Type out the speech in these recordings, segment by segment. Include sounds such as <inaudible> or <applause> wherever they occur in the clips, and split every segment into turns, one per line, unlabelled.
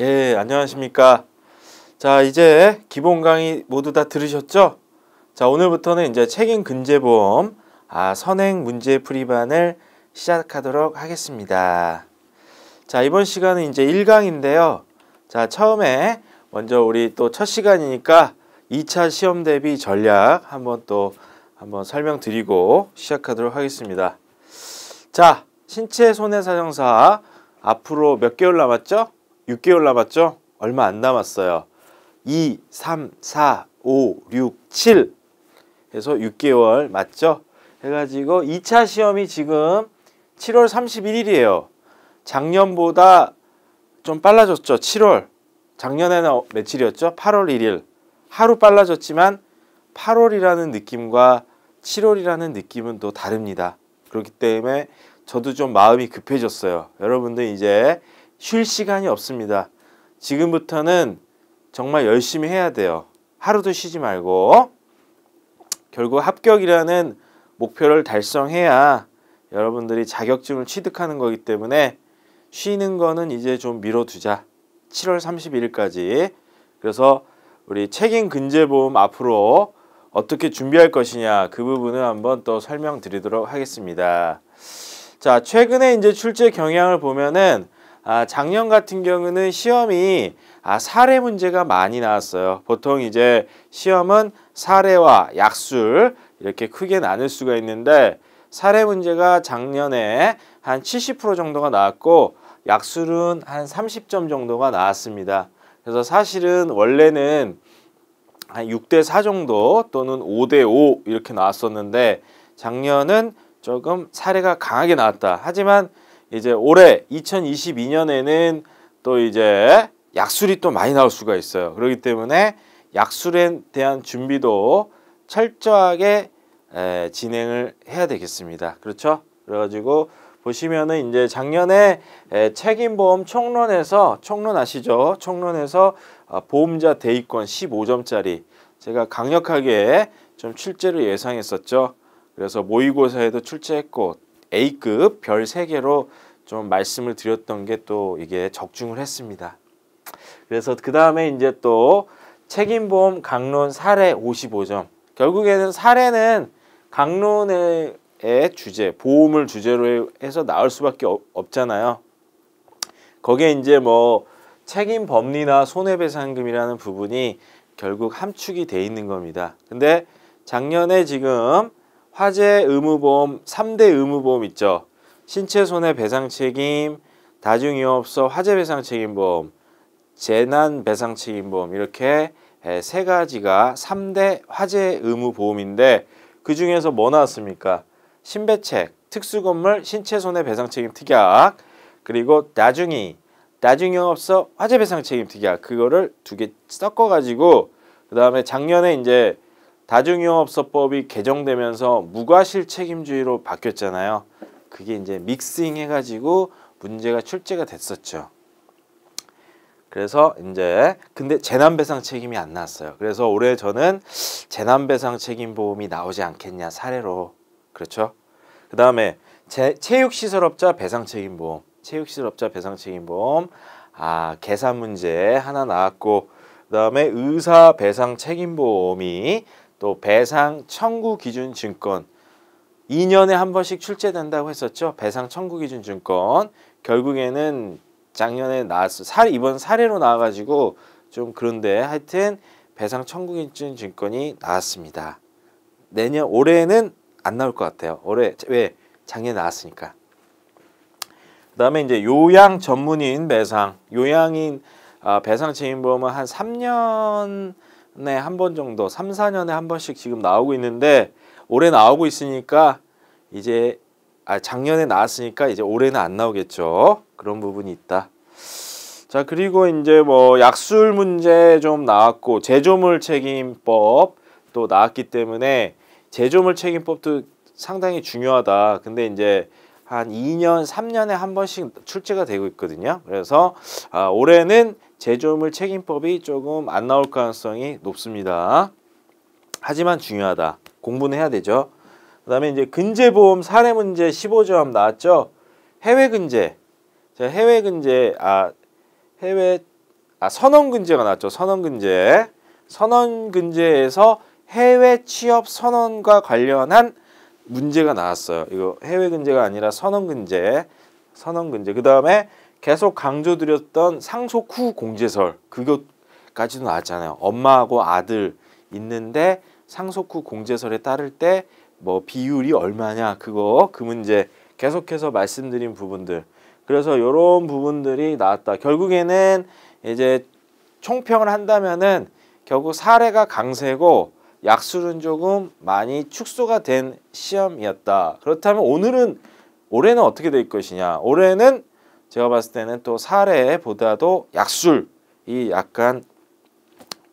예, 안녕하십니까. 자, 이제 기본 강의 모두 다 들으셨죠? 자, 오늘부터는 이제 책임 근제보험, 아, 선행 문제 풀이반을 시작하도록 하겠습니다. 자, 이번 시간은 이제 1강인데요. 자, 처음에 먼저 우리 또 첫 시간이니까 2차 시험 대비 전략 한번 또 한번 설명드리고 시작하도록 하겠습니다. 자, 신체 손해 사정사 앞으로 몇 개월 남았죠? 6개월 남았죠? 얼마 안 남았어요. 2, 3, 4, 5, 6, 7 해서 6개월 맞죠? 해가지고 2차 시험이 지금 7월 31일이에요. 작년보다 좀 빨라졌죠. 7월. 작년에는 어, 며칠이었죠? 8월 1일. 하루 빨라졌지만 8월이라는 느낌과 7월이라는 느낌은 또 다릅니다. 그렇기 때문에 저도 좀 마음이 급해졌어요. 여러분들 이제 쉴 시간이 없습니다. 지금부터는 정말 열심히 해야 돼요. 하루도 쉬지 말고 결국 합격이라는 목표를 달성해야 여러분들이 자격증을 취득하는 거기 때문에 쉬는 거는 이제 좀 미뤄두자. 7월 31일까지. 그래서 우리 책임 근제보험 앞으로 어떻게 준비할 것이냐 그 부분을 한번 또 설명드리도록 하겠습니다. 자, 최근에 이제 출제 경향을 보면은 아, 작년 같은 경우는 시험이 아, 사례 문제가 많이 나왔어요. 보통 이제 시험은 사례와 약술 이렇게 크게 나눌 수가 있는데 사례 문제가 작년에 한 70% 정도가 나왔고 약술은 한 30점 정도가 나왔습니다. 그래서 사실은 원래는 한 6대 4 정도 또는 5대 5 이렇게 나왔었는데 작년은 조금 사례가 강하게 나왔다. 하지만 이제 올해 2022년에는 또 이제 약술이 또 많이 나올 수가 있어요. 그렇기 때문에 약술에 대한 준비도 철저하게 에, 진행을 해야 되겠습니다. 그렇죠? 그래가지고 보시면은 이제 작년에 에, 책임보험 총론에서 총론 아시죠? 총론에서 아, 보험자 대위권 15점짜리 제가 강력하게 좀 출제를 예상했었죠. 그래서 모의고사에도 출제했고 A급 별 3개로 좀 말씀을 드렸던 게 또 이게 적중을 했습니다. 그래서 그 다음에 이제 또 책임보험 강론 사례 55점 결국에는 사례는 강론의 주제, 보험을 주제로 해서 나올 수밖에 없잖아요. 거기에 이제 뭐 책임 법리나 손해배상금이라는 부분이 결국 함축이 돼 있는 겁니다. 근데 작년에 지금 화재 의무보험 3대 의무보험 있죠. 신체 손해 배상 책임, 다중 이용업소 화재 배상 책임보험, 재난 배상 책임보험 이렇게 세 가지가 3대 화재 의무 보험인데 그 중에서 뭐 나왔습니까? 신배책, 특수건물 신체 손해 배상 책임 특약 그리고 나중이 나중 영업소 화재 배상 책임 특약 그거를 두 개 섞어 가지고 그다음에 작년에 이제 다중이용업소법이 개정되면서 무과실책임주의로 바뀌었잖아요. 그게 이제 믹싱 해가지고 문제가 출제가 됐었죠. 그래서 이제 근데 재난배상 책임이 안 나왔어요. 그래서 올해 저는 재난배상 책임 보험이 나오지 않겠냐 사례로 그렇죠. 그 다음에 체육시설업자 배상 책임 보험, 체육시설업자 배상 책임 보험 아 계산 문제 하나 나왔고 그 다음에 의사 배상 책임 보험이 또 배상 청구 기준 증권 2년에 한 번씩 출제된다고 했었죠. 배상 청구 기준 증권 결국에는 작년에 나왔어. 이번 사례로 나와 가지고 좀 그런데 하여튼 배상 청구 기준 증권이 나왔습니다. 내년 올해는 안 나올 것 같아요. 올해 왜 작년에 나왔으니까. 그다음에 이제 요양 전문인 배상, 요양인 아, 배상 책임보험은 한 3년 네, 한 번 정도, 3, 4년에 한 번씩 지금 나오고 있는데 올해 나오고 있으니까 이제 아, 작년에 나왔으니까 이제 올해는 안 나오겠죠. 그런 부분이 있다. 자, 그리고 이제 뭐 약술 문제 좀 나왔고 제조물 책임법 또 나왔기 때문에 제조물 책임법도 상당히 중요하다. 근데 이제 한 2년, 3년에 한 번씩 출제가 되고 있거든요. 그래서 아, 올해는 제조물 책임법이 조금 안 나올 가능성이 높습니다. 하지만 중요하다. 공부는 해야 되죠. 그 다음에 이제 근제보험 사례 문제 15점 나왔죠. 해외 근제. 제 해외 근제, 아, 해외, 아, 선언 근제가 나왔죠. 선언 근제. 선언 근제에서 해외 취업 선언과 관련한 문제가 나왔어요. 이거 해외 근제가 아니라 선언 근제. 선언 근제. 그 다음에 계속 강조드렸던 상속 후 공제설 그것까지도 나왔잖아요. 엄마하고 아들 있는데 상속 후 공제설에 따를 때 뭐 비율이 얼마냐 그거 그 문제 계속해서 말씀드린 부분들 그래서 이런 부분들이 나왔다. 결국에는 이제 총평을 한다면은 결국 사례가 강세고 약수는 조금 많이 축소가 된 시험이었다. 그렇다면 오늘은 올해는 어떻게 될 것이냐? 올해는 제가 봤을 때는 또 사례보다도 약술이 약간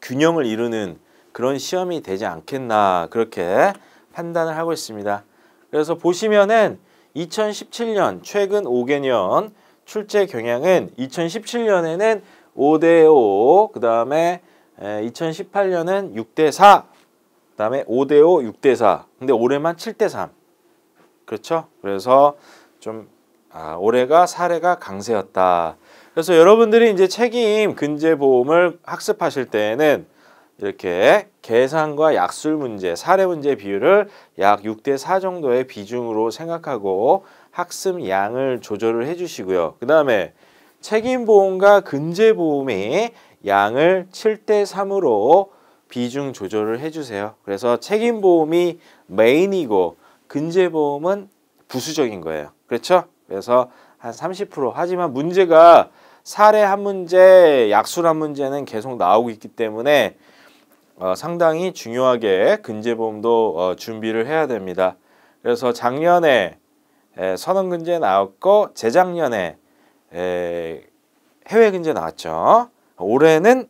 균형을 이루는 그런 시험이 되지 않겠나 그렇게 판단을 하고 있습니다. 그래서 보시면은 2017년 최근 5개년 출제 경향은 2017년에는 5대5 그 다음에 2018년은 6대4 그 다음에 5대5 6대4 근데 올해만 7대3 그렇죠? 그래서 좀 아, 올해가 사례가 강세였다. 그래서 여러분들이 이제 책임 근제 보험을 학습하실 때는 에 이렇게 계산과 약술 문제, 사례 문제 비율을 약 6대 4 정도의 비중으로 생각하고 학습 양을 조절을 해 주시고요. 그 다음에 책임 보험과 근제 보험의 양을 7대 3으로 비중 조절을 해 주세요. 그래서 책임 보험이 메인이고 근제 보험은 부수적인 거예요. 그렇죠? 그래서 한 30% 하지만 문제가 사례 한 문제, 약술 한 문제는 계속 나오고 있기 때문에 어, 상당히 중요하게 근제보험도 어, 준비를 해야 됩니다. 그래서 작년에 에, 선언근제 나왔고 재작년에 에, 해외근제 나왔죠. 올해는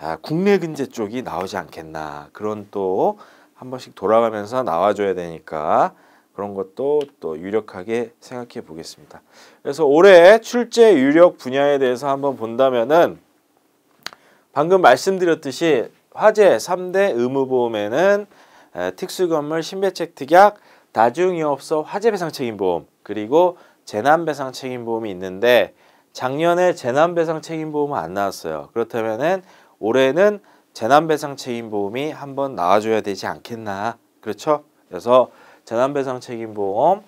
아, 국내 근제 쪽이 나오지 않겠나 그런 또 한 번씩 돌아가면서 나와줘야 되니까 그런 것도 또 유력하게 생각해 보겠습니다. 그래서 올해 출제 유력 분야에 대해서 한번 본다면은 방금 말씀드렸듯이 화재 3대 의무보험에는 특수건물 신배책 특약, 다중이업소 화재배상 책임보험, 그리고 재난배상 책임보험이 있는데 작년에 재난배상 책임보험은 안 나왔어요. 그렇다면 올해는 재난배상 책임보험이 한번 나와줘야 되지 않겠나. 그렇죠? 그래서 재난배상 책임보험을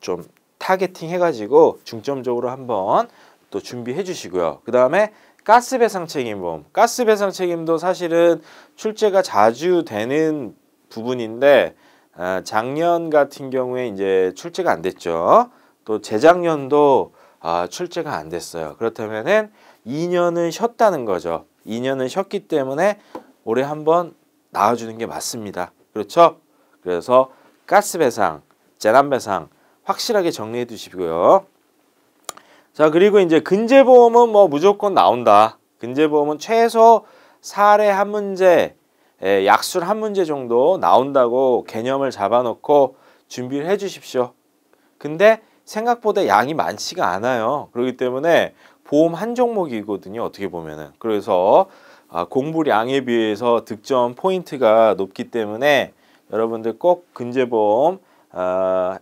좀 타겟팅 해가지고 중점적으로 한번 또 준비해 주시고요. 그 다음에 가스배상 책임보험. 가스배상 책임도 사실은 출제가 자주 되는 부분인데 아, 작년 같은 경우에 이제 출제가 안 됐죠. 또 재작년도 아, 출제가 안 됐어요. 그렇다면은 2년을 쉬었다는 거죠. 2년을 쉬었기 때문에 올해 한번 나와주는 게 맞습니다. 그렇죠? 그래서 가스 배상, 재난 배상 확실하게 정리해 두시고요. 자, 그리고 이제 근제 보험은 뭐 무조건 나온다. 근제 보험은 최소 사례 한 문제, 예, 약술 한 문제 정도 나온다고 개념을 잡아놓고 준비를 해 주십시오. 근데 생각보다 양이 많지가 않아요. 그렇기 때문에 보험 한 종목이거든요. 어떻게 보면은. 그래서 아, 공부량에 비해서 득점 포인트가 높기 때문에 여러분들 꼭 근제보험 아,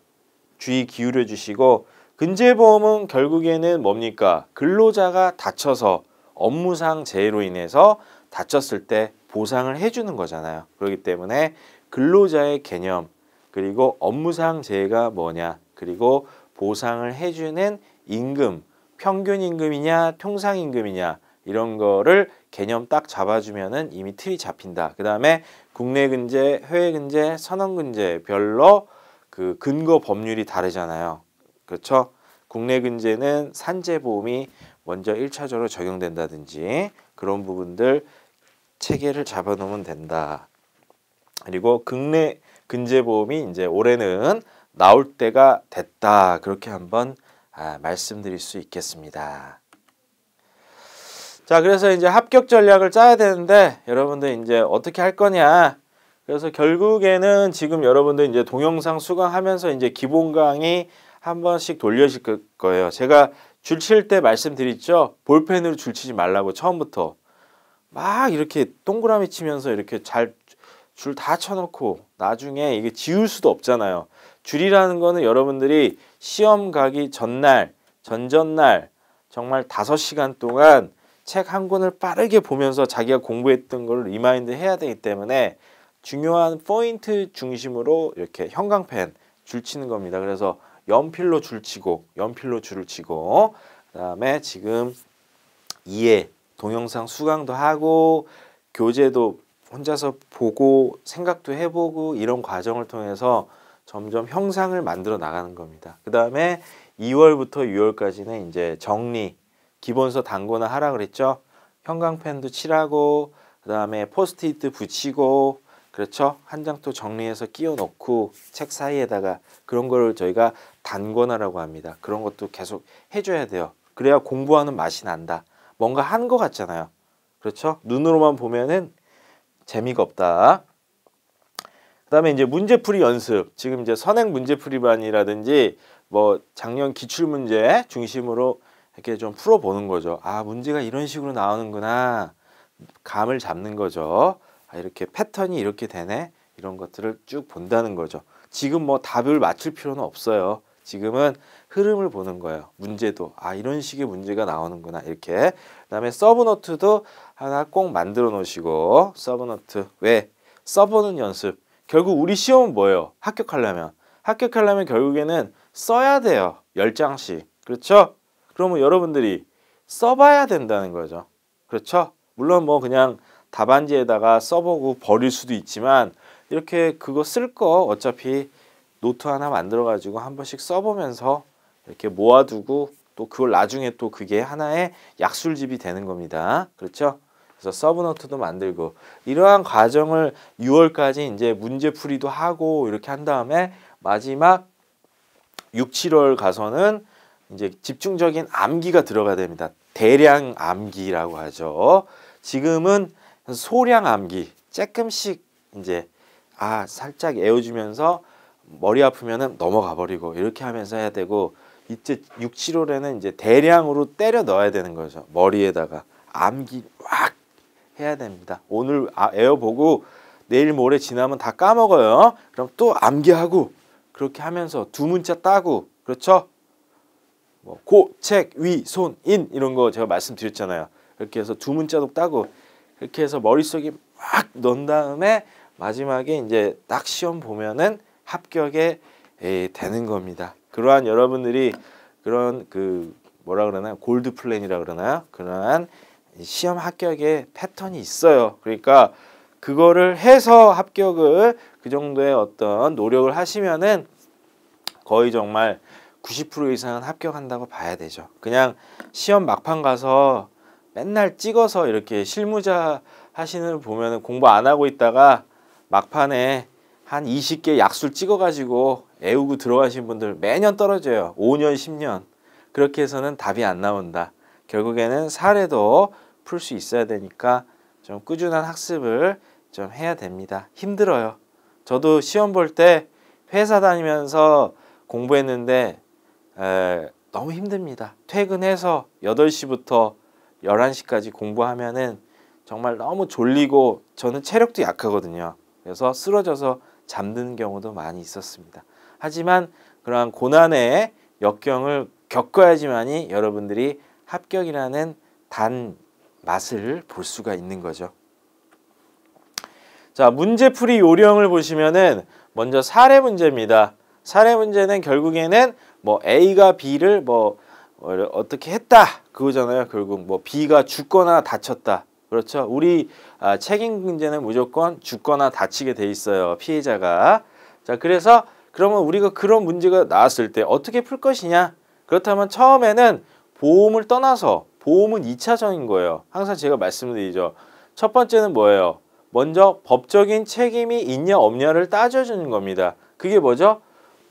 주의 기울여 주시고 근제보험은 결국에는 뭡니까? 근로자가 다쳐서 업무상 재해로 인해서 다쳤을 때 보상을 해주는 거잖아요. 그렇기 때문에 근로자의 개념 그리고 업무상 재해가 뭐냐 그리고 보상을 해주는 임금 평균 임금이냐 통상 임금이냐 이런 거를 개념 딱잡아주면 이미 틀이 잡힌다. 그 다음에 국내 근제, 해외 근제, 선언 근제별로 그 근거 법률이 다르잖아요. 그렇죠? 국내 근제는 산재 보험이 먼저 1차적으로 적용된다든지 그런 부분들 체계를 잡아 놓으면 된다. 그리고 국내 근제 보험이 이제 올해는 나올 때가 됐다. 그렇게 한번 아, 말씀드릴 수 있겠습니다. 자, 그래서 이제 합격 전략을 짜야 되는데 여러분들 이제 어떻게 할 거냐. 그래서 결국에는 지금 여러분들 이제 동영상 수강하면서 이제 기본 강의 한 번씩 돌려실 거예요. 제가 줄 칠 때 말씀드렸죠. 볼펜으로 줄치지 말라고 처음부터 막 이렇게 동그라미 치면서 이렇게 잘 줄 다 쳐놓고 나중에 이게 지울 수도 없잖아요. 줄이라는 거는 여러분들이 시험 가기 전날, 전전날 정말 5 시간 동안 책한 권을 빠르게 보면서 자기가 공부했던 걸 리마인드 해야 되기 때문에 중요한 포인트 중심으로 이렇게 형광펜 줄치는 겁니다. 그래서 연필로 줄치고 연필로 줄을 치고 그다음에 지금 이해 동영상 수강도 하고 교재도 혼자서 보고 생각도 해보고 이런 과정을 통해서 점점 형상을 만들어 나가는 겁니다. 그 다음에 2월부터 6월까지는 이제 정리, 기본서 단거나 하라 그랬죠. 형광펜도 칠하고 그 다음에 포스트잇도 붙이고 그렇죠. 한 장 또 정리해서 끼워 넣고 책 사이에다가 그런 걸 저희가 단권화라고 합니다. 그런 것도 계속 해줘야 돼요. 그래야 공부하는 맛이 난다. 뭔가 한것 같잖아요. 그렇죠. 눈으로만 보면은 재미가 없다. 그 다음에 이제 문제풀이 연습. 지금 이제 선행 문제풀이반이라든지 뭐 작년 기출문제 중심으로 이렇게 좀 풀어보는 거죠. 아 문제가 이런 식으로 나오는구나. 감을 잡는 거죠. 아, 이렇게 패턴이 이렇게 되네. 이런 것들을 쭉 본다는 거죠. 지금 뭐 답을 맞출 필요는 없어요. 지금은 흐름을 보는 거예요. 문제도 아 이런 식의 문제가 나오는구나 이렇게 그다음에 서브노트도 하나 꼭 만들어 놓으시고 서브노트 왜 써보는 연습 결국 우리 시험은 뭐예요? 합격하려면 합격하려면 결국에는 써야 돼요. 1 0장씩 그렇죠? 그러면 여러분들이 써봐야 된다는 거죠. 그렇죠? 물론 뭐 그냥 답안지에다가 써보고 버릴 수도 있지만 이렇게 그거 쓸 거 어차피 노트 하나 만들어 가지고 한 번씩 써보면서 이렇게 모아두고 또 그걸 나중에 또 그게 하나의 약술집이 되는 겁니다. 그렇죠? 그래서 서브노트도 만들고 이러한 과정을 6월까지 이제 문제풀이도 하고 이렇게 한 다음에 마지막 6, 7월 가서는 이제 집중적인 암기가 들어가야 됩니다. 대량 암기라고 하죠. 지금은 소량 암기, 조금씩 이제 아 살짝 애워주면서 머리 아프면은 넘어가 버리고 이렇게 하면서 해야 되고 이때 6, 7월에는 이제 대량으로 때려 넣어야 되는 거죠. 머리에다가 암기 확 해야 됩니다. 오늘 에어보고 아, 내일 모레 지나면 다 까먹어요. 그럼 또 암기하고 그렇게 하면서 두 문자 따고 그렇죠? 뭐 고, 책, 위, 손, 인 이런 거 제가 말씀드렸잖아요. 그렇게 해서 두 문자도 따고 그렇게 해서 머릿속에 막 넣은 다음에 마지막에 이제 딱 시험 보면은 합격에 에, 되는 겁니다. 그러한 여러분들이 그런 그 뭐라 그러나요? 골드 플랜이라 그러나요? 그러한 시험 합격의 패턴이 있어요. 그러니까 그거를 해서 합격을 그 정도의 어떤 노력을 하시면은 거의 정말 90% 이상은 합격한다고 봐야 되죠. 그냥 시험 막판 가서 맨날 찍어서 이렇게 실무자 하시는 보면 공부 안 하고 있다가 막판에 한 20개 약술 찍어가지고 애우고 들어가신 분들 매년 떨어져요. 5년, 10년. 그렇게 해서는 답이 안 나온다. 결국에는 사례도 풀 수 있어야 되니까 좀 꾸준한 학습을 좀 해야 됩니다. 힘들어요. 저도 시험 볼 때 회사 다니면서 공부했는데 에, 너무 힘듭니다. 퇴근해서 8시부터 11시까지 공부하면은 정말 너무 졸리고 저는 체력도 약하거든요. 그래서 쓰러져서 잠드는 경우도 많이 있었습니다. 하지만 그러한 고난의 역경을 겪어야지만이 여러분들이 합격이라는 단 맛을 볼 수가 있는 거죠. 자, 문제풀이 요령을 보시면은 먼저 사례 문제입니다. 사례 문제는 결국에는 뭐 A가 B를 뭐 어, 어떻게 했다 그거잖아요. 결국 뭐 B가 죽거나 다쳤다. 그렇죠. 우리 아, 책임 문제는 무조건 죽거나 다치게 돼 있어요. 피해자가. 자 그래서 그러면 우리가 그런 문제가 나왔을 때 어떻게 풀 것이냐. 그렇다면 처음에는 보험을 떠나서 보험은 이차적인 거예요. 항상 제가 말씀드리죠. 첫 번째는 뭐예요? 먼저 법적인 책임이 있냐 없냐를 따져주는 겁니다. 그게 뭐죠?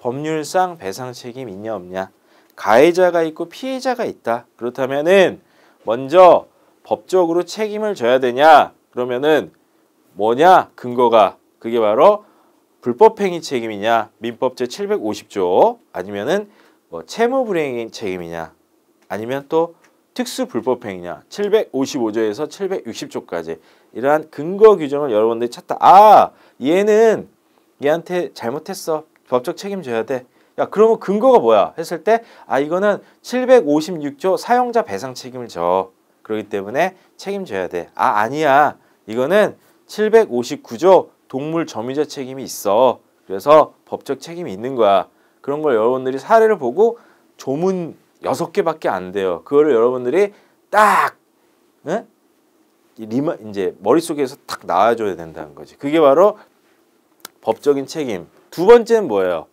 법률상 배상 책임 있냐 없냐 가해자가 있고 피해자가 있다 그렇다면은 먼저 법적으로 책임을 져야 되냐 그러면은 뭐냐 근거가 그게 바로 불법행위 책임이냐 민법 제 750조 아니면은 뭐 채무불행위 책임이냐 아니면 또 특수불법행위냐 755조에서 760조까지 이러한 근거 규정을 여러분들이 찾다 아 얘는 얘한테 잘못했어 법적 책임져야 돼. 야 그러면 근거가 뭐야 했을 때 아 이거는 756조 사용자 배상 책임을 져. 그러기 때문에 책임져야 돼. 아 아니야 이거는 759조 동물 점유자 책임이 있어. 그래서 법적 책임이 있는 거야. 그런 걸 여러분들이 사례를 보고 조문 여 개밖에안 돼요. 그거를 여러분들이 딱 네? 리마 이제 머릿속에서 탁 나와줘야 된다는 거지. 그게 바로 법적인 책임, 두 번째는 뭐예요?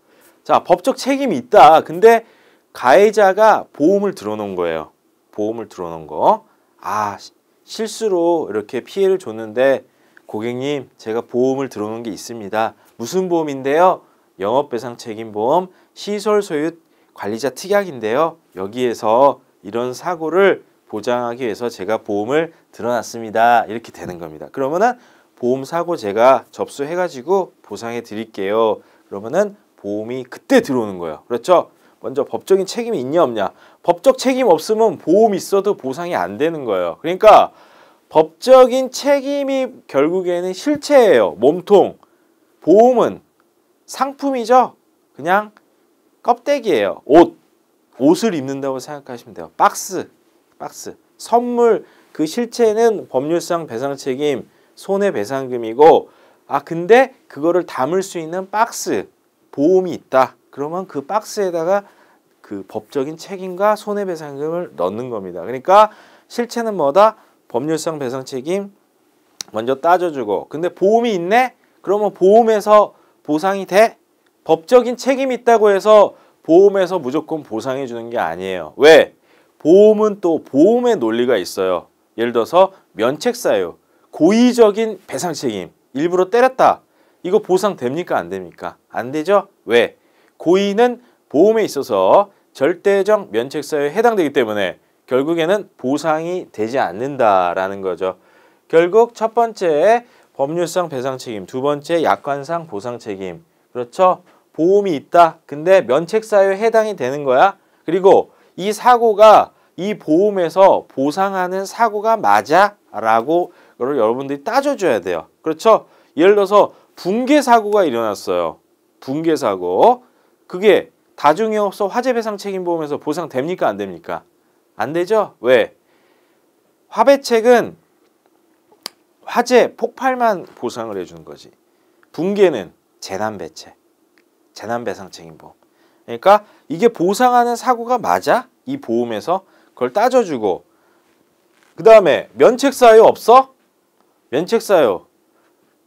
자, 법적 책임이 있다. 근데 가해자가 보험을 들어놓은 거예요. 보험을 들어놓은 거. 아, 실수로 이렇게 피해를 줬는데 고객님, 제가 보험을 들어놓은 게 있습니다. 무슨 보험인데요? 영업배상 책임보험, 시설 소유 관리자 특약인데요. 여기에서 이런 사고를 보장하기 위해서 제가 보험을 들어놨습니다. 이렇게 되는 겁니다. 그러면은 보험 사고 제가 접수해가지고 보상해 드릴게요. 그러면은 보험이 그때 들어오는 거예요. 그렇죠? 먼저 법적인 책임이 있냐 없냐. 법적 책임 없으면 보험 있어도 보상이 안 되는 거예요. 그러니까 법적인 책임이 결국에는 실체예요. 몸통. 보험은 상품이죠. 그냥 껍데기예요. 옷. 옷을 입는다고 생각하시면 돼요. 박스. 박스. 선물. 그 실체는 법률상 배상 책임, 손해배상금이고 아 근데 그거를 담을 수 있는 박스 보험이 있다. 그러면 그 박스에다가 그 법적인 책임과 손해배상금을 넣는 겁니다. 그러니까 실체는 뭐다? 법률상 배상 책임 먼저 따져주고 근데 보험이 있네? 그러면 보험에서 보상이 돼? 법적인 책임이 있다고 해서 보험에서 무조건 보상해 주는 게 아니에요. 왜? 보험은 또 보험의 논리가 있어요. 예를 들어서 면책사유. 고의적인 배상 책임, 일부러 때렸다. 이거 보상됩니까? 안 됩니까? 안 되죠? 왜? 고의는 보험에 있어서 절대적 면책사유에 해당되기 때문에 결국에는 보상이 되지 않는다라는 거죠. 결국 첫 번째 법률상 배상 책임, 두 번째 약관상 보상 책임. 그렇죠? 보험이 있다. 근데 면책사유에 해당이 되는 거야. 그리고 이 사고가 이 보험에서 보상하는 사고가 맞아? 라고 이걸 여러분들이 따져줘야 돼요. 그렇죠? 예를 들어서 붕괴 사고가 일어났어요. 붕괴 사고. 그게 다중영업소 화재배상 책임보험에서 보상됩니까? 안 됩니까? 안 되죠? 왜? 화배책은 화재 폭발만 보상을 해주는 거지. 붕괴는 재난배책, 재난배상 책임보험. 그러니까 이게 보상하는 사고가 맞아? 이 보험에서 그걸 따져주고 그 다음에 면책사유 없어? 면책사유.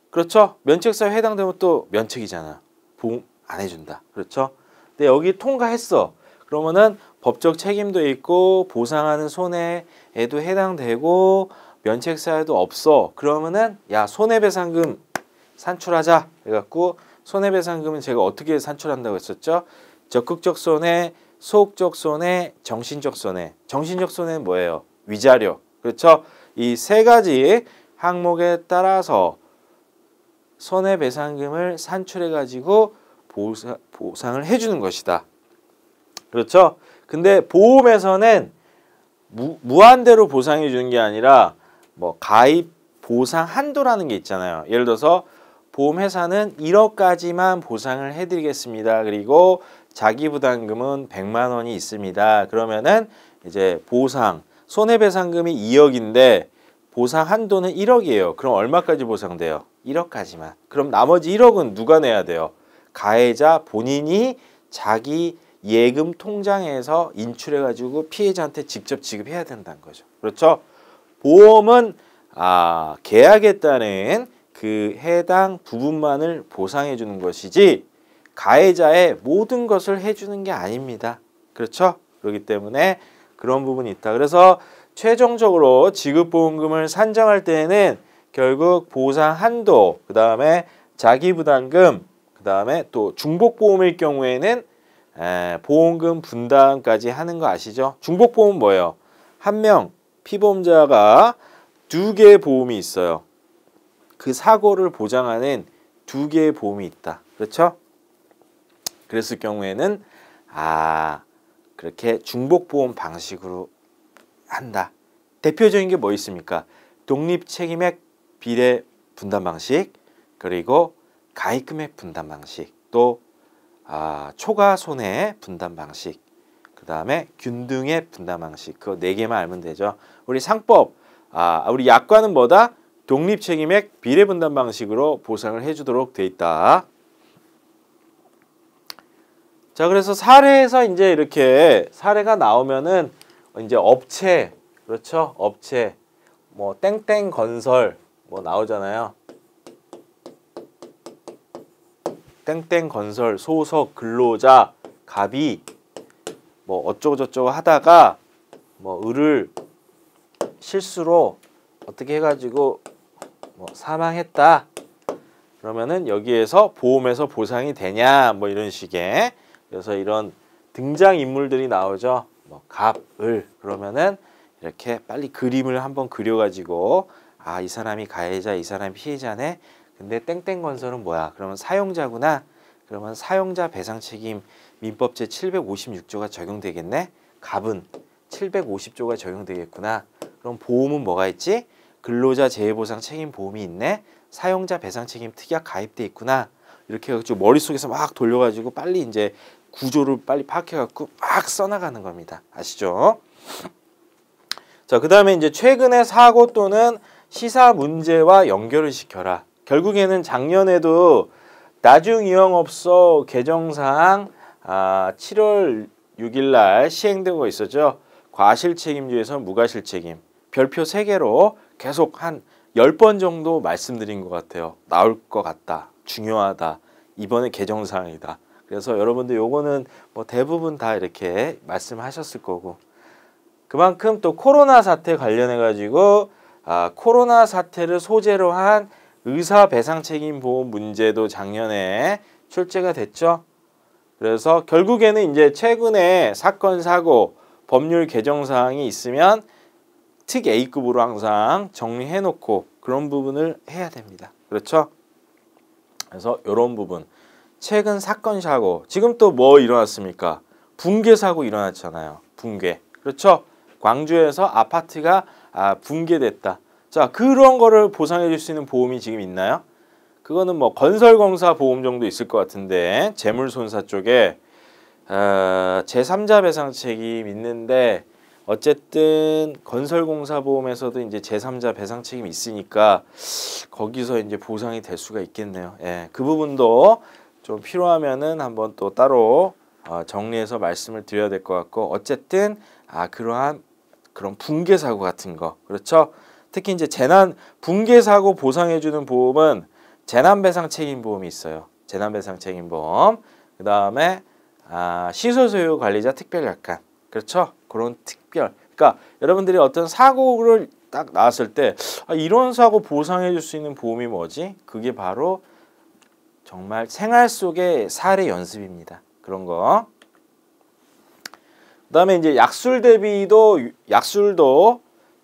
그렇죠? 면책사유 해당되면 또 면책이잖아. 보험 안 해준다. 그렇죠? 근데 여기 통과했어. 그러면은 법적 책임도 있고 보상하는 손해에도 해당되고 면책사유도 없어. 그러면은 야 손해배상금 산출하자 해갖고 손해배상금은 제가 어떻게 산출한다고 했었죠? 적극적 손해, 소극적 손해, 정신적 손해. 정신적 손해는 뭐예요? 위자료. 그렇죠? 이 세 가지 항목에 따라서 손해배상금을 산출해 가지고 보상을 해주는 것이다. 그렇죠? 근데 보험에서는 무, 무한대로 보상해 주는 게 아니라 뭐 가입 보상 한도라는 게 있잖아요. 예를 들어서 보험회사는 1억까지만 보상을 해드리겠습니다. 그리고 자기부담금은 100만 원이 있습니다. 그러면은 이제 보상 손해배상금이 2억인데 보상 한도는 1억이에요. 그럼 얼마까지 보상돼요? 1억까지만. 그럼 나머지 1억은 누가 내야 돼요? 가해자 본인이 자기 예금 통장에서 인출해가지고 피해자한테 직접 지급해야 된다는 거죠. 그렇죠? 보험은 아, 계약에 따른 그 해당 부분만을 보상해 주는 것이지 가해자의 모든 것을 해주는 게 아닙니다. 그렇죠? 그렇기 때문에 그런 부분이 있다. 그래서 최종적으로 지급보험금을 산정할 때에는 결국 보상 한도, 그 다음에 자기부담금, 그 다음에 또 중복보험일 경우에는 에, 보험금 분담까지 하는 거 아시죠? 중복보험 뭐예요? 한 명 피보험자가 두 개의 보험이 있어요. 그 사고를 보장하는 두 개의 보험이 있다. 그렇죠? 그랬을 경우에는 아 그렇게 중복보험 방식으로 한다. 대표적인 게 뭐 있습니까? 독립 책임액 비례 분담 방식 그리고 가입금액 분담 방식 또 아, 초과 손해 분담 방식 그 다음에 균등의 분담 방식 그네 개만 알면 되죠. 우리 상법 아, 우리 약관은 뭐다? 독립 책임액 비례 분담 방식으로 보상을 해주도록 돼 있다. 자 그래서 사례에서 이제 이렇게 사례가 나오면은 이제 업체 그렇죠? 업체 뭐 땡땡 건설 뭐 나오잖아요. 땡땡 건설 소속 근로자 갑이 뭐 어쩌고저쩌고 하다가 뭐 을을 실수로 어떻게 해가지고 뭐 사망했다 그러면은 여기에서 보험에서 보상이 되냐 뭐 이런 식의 그래서 이런 등장인물들이 나오죠 뭐 갑을 그러면은 이렇게 빨리 그림을 한번 그려가지고 아 이 사람이 가해자 이 사람이 피해자네 근데 땡땡 건설은 뭐야 그러면 사용자구나 그러면 사용자 배상 책임 민법 제 756조가 적용되겠네 갑은 750조가 적용되겠구나 그럼 보험은 뭐가 있지 근로자 재해보상 책임 보험이 있네 사용자 배상 책임 특약 가입돼 있구나 이렇게 해가지고 머릿속에서 막 돌려가지고 빨리 이제 구조를 빨리 파악해갖고 막 써나가는 겁니다. 아시죠? 자, 그 다음에 이제 최근의 사고 또는 시사 문제와 연결을 시켜라. 결국에는 작년에도 나중 이용업소 개정사항 아, 7월 6일 날 시행되고 있었죠. 과실책임주에서 무과실책임. 별표 3개로 계속 한 10번 정도 말씀드린 것 같아요. 나올 것 같다. 중요하다. 이번에 개정사항이다. 그래서 여러분들 요거는 뭐 대부분 다 이렇게 말씀하셨을 거고 그만큼 또 코로나 사태 관련해 가지고 아, 코로나 사태를 소재로 한 의사 배상 책임 보험 문제도 작년에 출제가 됐죠. 그래서 결국에는 이제 최근에 사건 사고 법률 개정 사항이 있으면 특 A급으로 항상 정리해 놓고 그런 부분을 해야 됩니다. 그렇죠? 그래서 이런 부분 최근 사건 사고 지금 또 뭐 일어났습니까? 붕괴 사고 일어났잖아요. 붕괴. 그렇죠? 광주에서 아파트가 아, 붕괴됐다. 자 그런 거를 보상해 줄 수 있는 보험이 지금 있나요? 그거는 뭐 건설공사 보험 정도 있을 것 같은데 재물손사 쪽에 어, 제3자 배상 책임 있는데 어쨌든 건설공사 보험에서도 이제 제3자 배상 책임이 있으니까 거기서 이제 보상이 될 수가 있겠네요. 예, 그 부분도 좀 필요하면은 한번 또 따로 어, 정리해서 말씀을 드려야 될 것 같고 어쨌든 아 그러한 그런 붕괴 사고 같은 거 그렇죠 특히 이제 재난 붕괴 사고 보상해 주는 보험은 재난배상 책임 보험이 있어요 재난배상 책임 보험 그 다음에 아, 시설 소유 관리자 특별 약관 그렇죠 그런 특별 그러니까 여러분들이 어떤 사고를 딱 나왔을 때 아, 이런 사고 보상해 줄 수 있는 보험이 뭐지 그게 바로 정말 생활 속의 사례 연습입니다. 그런 거. 그다음에 이제 약술 대비도 약술도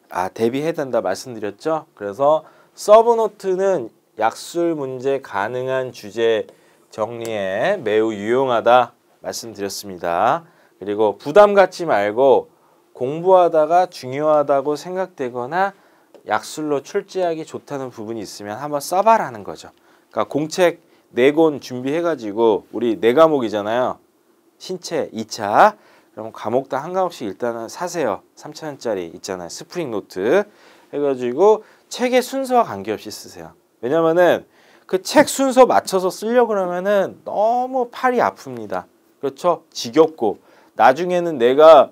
아 대비해야 된다 말씀드렸죠. 그래서 서브 노트는 약술 문제 가능한 주제 정리에 매우 유용하다 말씀드렸습니다. 그리고 부담 갖지 말고 공부하다가 중요하다고 생각되거나 약술로 출제하기 좋다는 부분이 있으면 한번 써봐라는 거죠. 그러니까 공책 네권 준비해가지고 우리 네 과목이잖아요. 신체 2차 그럼 과목당 한 과목씩 일단은 사세요. 3천원짜리 있잖아요. 스프링 노트 해가지고 책의 순서와 관계없이 쓰세요. 왜냐면은 그 책 순서 맞춰서 쓰려고 그러면은 너무 팔이 아픕니다. 그렇죠? 지겹고 나중에는 내가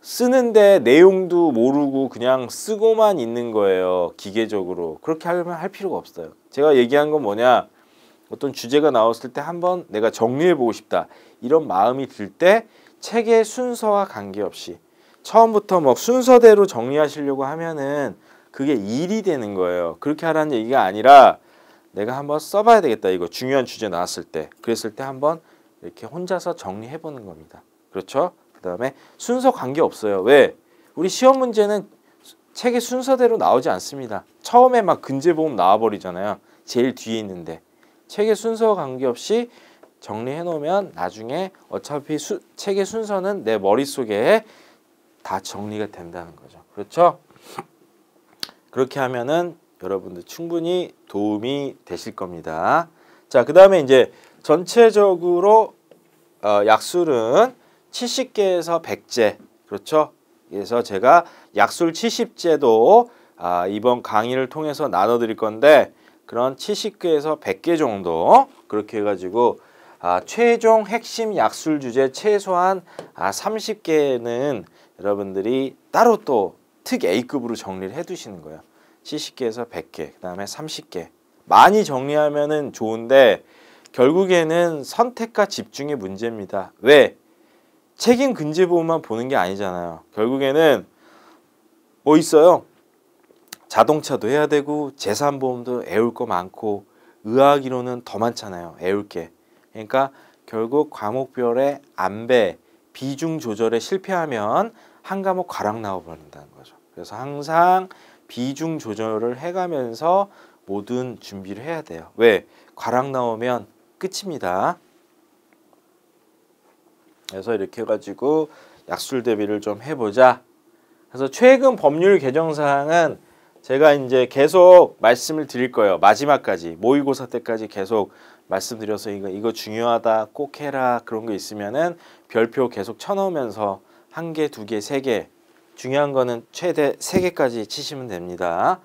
쓰는데 내용도 모르고 그냥 쓰고만 있는 거예요. 기계적으로. 그렇게 하려면 할 필요가 없어요. 제가 얘기한 건 뭐냐? 어떤 주제가 나왔을 때 한번 내가 정리해보고 싶다 이런 마음이 들 때 책의 순서와 관계없이 처음부터 뭐 순서대로 정리하시려고 하면은 그게 일이 되는 거예요. 그렇게 하라는 얘기가 아니라 내가 한번 써봐야 되겠다 이거 중요한 주제 나왔을 때 그랬을 때 한번 이렇게 혼자서 정리해보는 겁니다. 그렇죠? 그 다음에 순서 관계없어요. 왜? 우리 시험 문제는 책의 순서대로 나오지 않습니다. 처음에 막 근제보험 나와버리잖아요. 제일 뒤에 있는데. 책의 순서와 관계없이 정리해 놓으면 나중에 어차피 수, 책의 순서는 내 머릿속에 다 정리가 된다는 거죠. 그렇죠? 그렇게 하면은 여러분들 충분히 도움이 되실 겁니다. 자, 그 다음에 이제 전체적으로 어, 약술은 70개에서 100제, 그렇죠? 그래서 제가 약술 70제도 아, 이번 강의를 통해서 나눠드릴 건데 그런 70개에서 100개 정도 그렇게 해가지고 아, 최종 핵심 약술 주제 최소한 아, 30개는 여러분들이 따로 또 특 A급으로 정리를 해두시는 거예요. 70개에서 100개, 그 다음에 30개. 많이 정리하면 은 좋은데 결국에는 선택과 집중의 문제입니다. 왜? 책임 근지보험만 보는 게 아니잖아요. 결국에는 뭐 있어요? 자동차도 해야 되고 재산보험도 애울 거 많고 의학이론은 더 많잖아요. 애울 게. 그러니까 결국 과목별의 안배, 비중 조절에 실패하면 한 과목 과락 나와버린다는 거죠. 그래서 항상 비중 조절을 해가면서 모든 준비를 해야 돼요. 왜? 과락 나오면 끝입니다. 그래서 이렇게 해가지고 약술 대비를 좀 해보자. 그래서 최근 법률 개정 사항은 제가 이제 계속 말씀을 드릴 거예요. 마지막까지 모의고사 때까지 계속 말씀드려서 이거 이거 중요하다 꼭 해라 그런 게 있으면은 별표 계속 쳐놓으면서 한 개, 두 개, 세 개. 중요한 거는 최대 세 개까지 치시면 됩니다.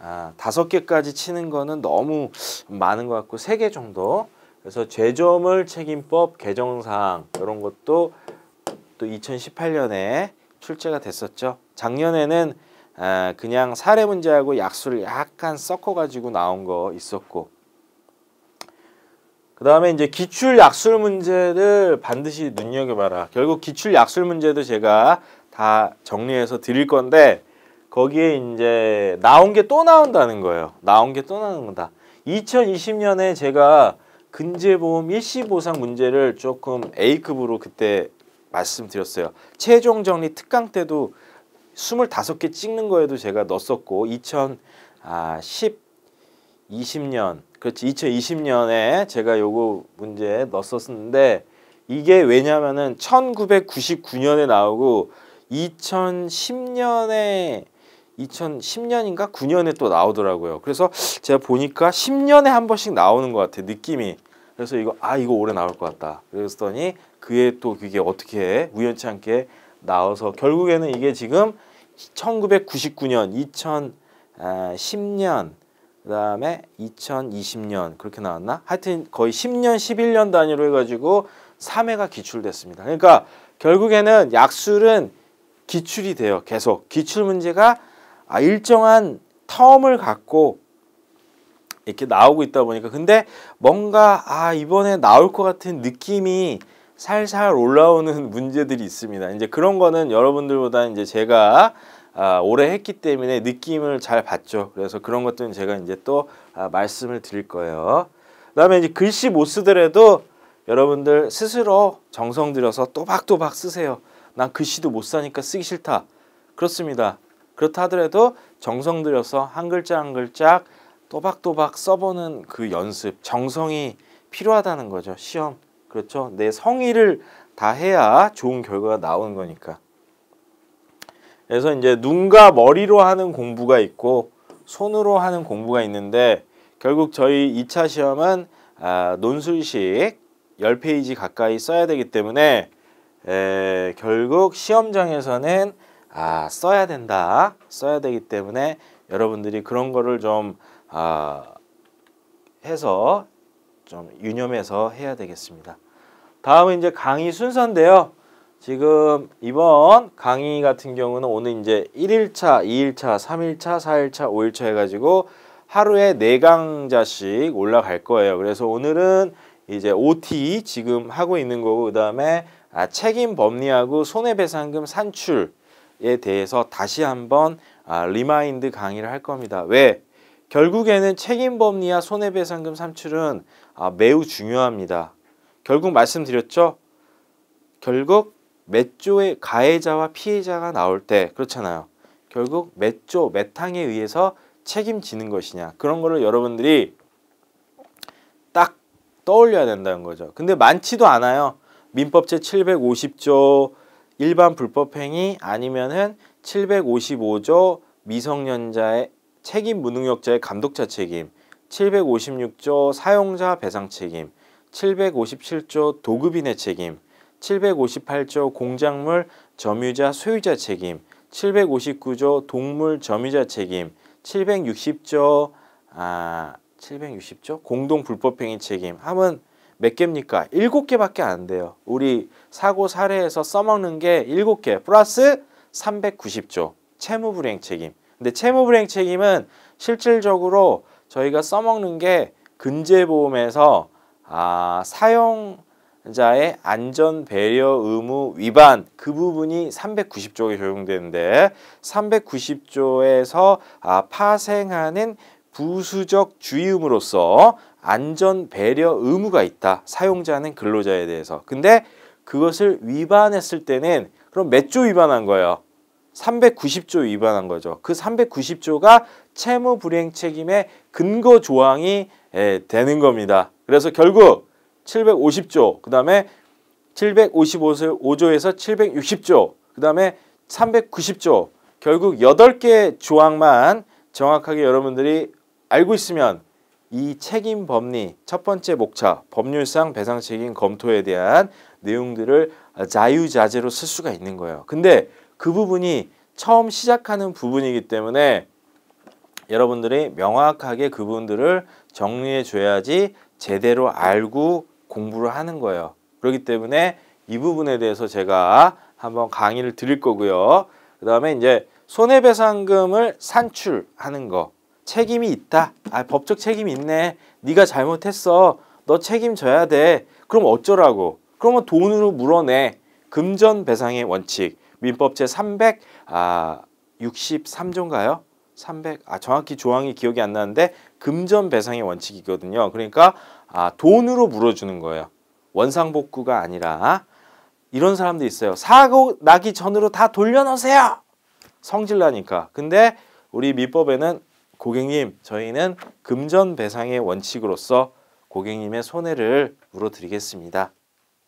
아, 다섯 개까지 치는 거는 너무 많은 것 같고 세 개 정도. 그래서 죄점을 책임법 개정사항 이런 것도 또 2018년에 출제가 됐었죠. 작년에는 그냥 사례 문제하고 약수를 약간 섞어가지고 나온 거 있었고 그 다음에 이제 기출 약술 문제를 반드시 눈여겨봐라. 결국 기출 약술 문제도 제가 다 정리해서 드릴 건데 거기에 이제 나온 게 또 나온다는 거예요. 나온 게 또 나온다. 2020년에 제가 근제보험 일시보상 문제를 조금 A급으로 그때 말씀드렸어요. 최종 정리 특강 때도 25개 찍는 거에도 제가 넣었었고 2010년 아, 그렇지 2020년에 제가 요거 문제 넣었었는데 이게 왜냐면은 1999년에 나오고 2010년에 2010년인가 9년에 또 나오더라고요. 그래서 제가 보니까 10년에 한 번씩 나오는 것 같아 느낌이. 그래서 이거 아 이거 올해 나올 것 같다. 그랬더니 그해 또 그게 어떻게 우연치 않게 나와서 결국에는 이게 지금 1999년, 2010년, 그 다음에 2020년 그렇게 나왔나? 하여튼 거의 10년, 11년 단위로 해가지고 3회가 기출됐습니다. 그러니까 결국에는 약술은 기출이 돼요. 계속 기출 문제가 아, 일정한 텀을 갖고 이렇게 나오고 있다 보니까 근데 뭔가 아 이번에 나올 것 같은 느낌이 살살 올라오는 <laughs> 문제들이 있습니다. 이제 그런 거는 여러분들보다 이제 제가 아, 오래 했기 때문에 느낌을 잘 봤죠. 그래서 그런 것들은 제가 이제 또 아, 말씀을 드릴 거예요. 그다음에 이제 글씨 못 쓰더라도 여러분들 스스로 정성 들여서 또박또박 쓰세요. 난 글씨도 못 사니까 쓰기 싫다. 그렇습니다. 그렇다 하더라도 정성 들여서 한 글자 한 글자 또박또박 써보는 그 연습, 정성이 필요하다는 거죠. 시험 그렇죠? 내 성의를 다해야 좋은 결과가 나오는 거니까. 그래서 이제 눈과 머리로 하는 공부가 있고 손으로 하는 공부가 있는데 결국 저희 2차 시험은 아, 논술식 10페이지 가까이 써야 되기 때문에 에, 결국 시험장에서는 아, 써야 된다. 써야 되기 때문에 여러분들이 그런 거를 좀 아, 해서 좀 유념해서 해야 되겠습니다. 다음은 이제 강의 순서인데요. 지금 이번 강의 같은 경우는 오늘 이제 1일차, 2일차, 3일차, 4일차, 5일차 해가지고 하루에 4강자씩 올라갈 거예요. 그래서 오늘은 이제 OT 지금 하고 있는 거고 그 다음에 아, 책임 법리하고 손해배상금 산출에 대해서 다시 한번 아, 리마인드 강의를 할 겁니다. 왜? 결국에는 책임 법리와 손해배상금 산출은 아, 매우 중요합니다. 결국 말씀드렸죠? 결국 맷조의 가해자와 피해자가 나올 때 그렇잖아요. 결국 맷조, 맷탕에 의해서 책임지는 것이냐 그런 거를 여러분들이 딱 떠올려야 된다는 거죠. 근데 많지도 않아요. 민법 제750조 일반 불법행위 아니면은 755조 미성년자의 책임 무능력자의 감독자 책임 756조 사용자 배상 책임, 757조 도급인의 책임, 758조 공작물 점유자 소유자 책임, 759조 동물 점유자 책임, 760조 아 760조 공동 불법행위 책임 하면 몇 개입니까? 7개밖에 안 돼요. 우리 사고 사례에서 써먹는 게 7개 플러스 390조 채무불행 책임. 근데 채무불행 책임은 실질적으로 저희가 써먹는 게 근제보험에서 아, 사용자의 안전 배려 의무 위반 그 부분이 390조에 적용되는데 390조에서 아, 파생하는 부수적 주의음으로써 안전 배려 의무가 있다. 사용자는 근로자에 대해서. 근데 그것을 위반했을 때는 그럼 몇 조 위반한 거예요? 390조 위반한 거죠. 그 390조가 채무 불이행 책임의 근거 조항이 예, 되는 겁니다. 그래서 결국 750조, 그 다음에 755조에서 760조, 그 다음에 390조, 결국 8개 조항만 정확하게 여러분들이 알고 있으면 이 책임 법리 첫 번째 목차 법률상 배상 책임 검토에 대한 내용들을 자유자재로 쓸 수가 있는 거예요. 근데 그 부분이 처음 시작하는 부분이기 때문에 여러분들이 명확하게 그분들을 정리해 줘야지 제대로 알고 공부를 하는 거예요. 그렇기 때문에 이 부분에 대해서 제가 한번 강의를 드릴 거고요. 그 다음에 이제 손해배상금을 산출하는 거 책임이 있다. 아 법적 책임이 있네. 네가 잘못했어. 너 책임져야 돼. 그럼 어쩌라고. 그러면 돈으로 물어내. 금전배상의 원칙 민법 제363조인가요? 300, 아 정확히 조항이 기억이 안 나는데 금전 배상의 원칙이거든요. 그러니까 아 돈으로 물어주는 거예요. 원상복구가 아니라 이런 사람도 있어요. 사고 나기 전으로 다 돌려놓으세요. 성질 나니까. 근데 우리 민법에는 고객님 저희는 금전 배상의 원칙으로서 고객님의 손해를 물어드리겠습니다.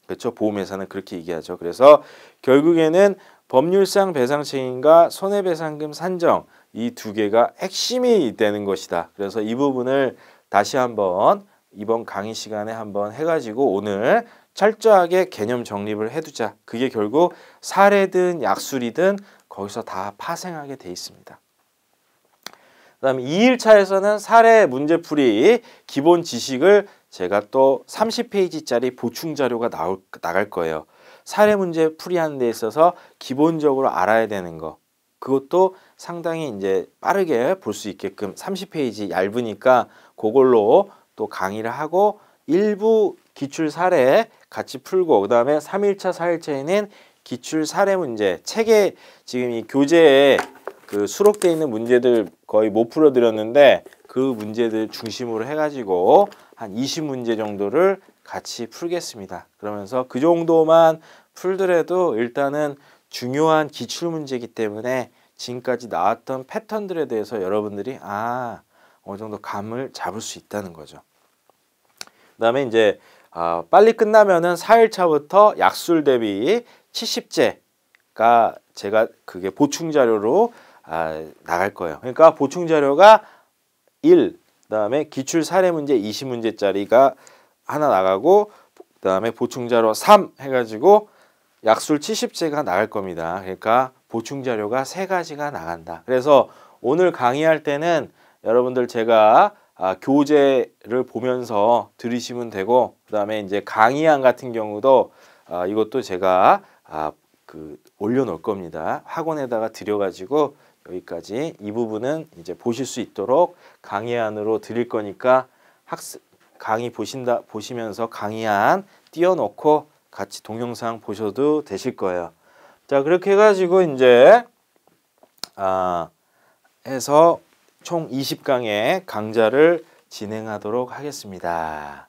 그렇죠? 보험회사는 그렇게 얘기하죠. 그래서 결국에는 법률상 배상 책임과 손해배상금 산정 이 두 개가 핵심이 되는 것이다. 그래서 이 부분을 다시 한번 이번 강의 시간에 한번 해가지고 오늘 철저하게 개념 정립을 해두자. 그게 결국 사례든 약술이든 거기서 다 파생하게 돼 있습니다. 그 다음에 2일차에서는 사례 문제풀이 기본 지식을 제가 또 30페이지짜리 보충 자료가 나올, 나갈 거예요. 사례 문제 풀이하는 데 있어서 기본적으로 알아야 되는 거 그것도 상당히 이제 빠르게 볼 수 있게끔 30페이지 얇으니까 그걸로 또 강의를 하고 일부 기출 사례 같이 풀고 그다음에 3일차, 4일차에는 기출 사례 문제 책에 지금 이 교재에 그수록되어 있는 문제들 거의 못 풀어 드렸는데 그 문제들 중심으로 해 가지고 한 20문제 정도를 같이 풀겠습니다. 그러면서 그 정도만 풀더라도 일단은 중요한 기출 문제이기 때문에 지금까지 나왔던 패턴들에 대해서 여러분들이 아 어느 정도 감을 잡을 수 있다는 거죠. 그다음에 이제 어, 빨리 끝나면은 4일차부터 약술 대비 70제가 제가 그게 보충 자료로 아, 나갈 거예요. 그러니까 보충 자료가 1, 그다음에 기출 사례 문제 20문제짜리가 하나 나가고 그다음에 보충 자료 3 해가지고 약술 70제가 나갈 겁니다. 그러니까 보충 자료가 3 가지가 나간다. 그래서 오늘 강의할 때는 여러분들 제가 아, 교재를 보면서 들으시면 되고 그 다음에 이제 강의안 같은 경우도 아, 이것도 제가 아, 그 올려놓을 겁니다. 학원에다가 드려가지고 여기까지 이 부분은 이제 보실 수 있도록 강의안으로 드릴 거니까 학습 강의 보신다 보시면서 강의안 띄워놓고 같이 동영상 보셔도 되실 거예요. 자 그렇게 해가지고 이제 아 해서 총 20강의 강좌를 진행하도록 하겠습니다.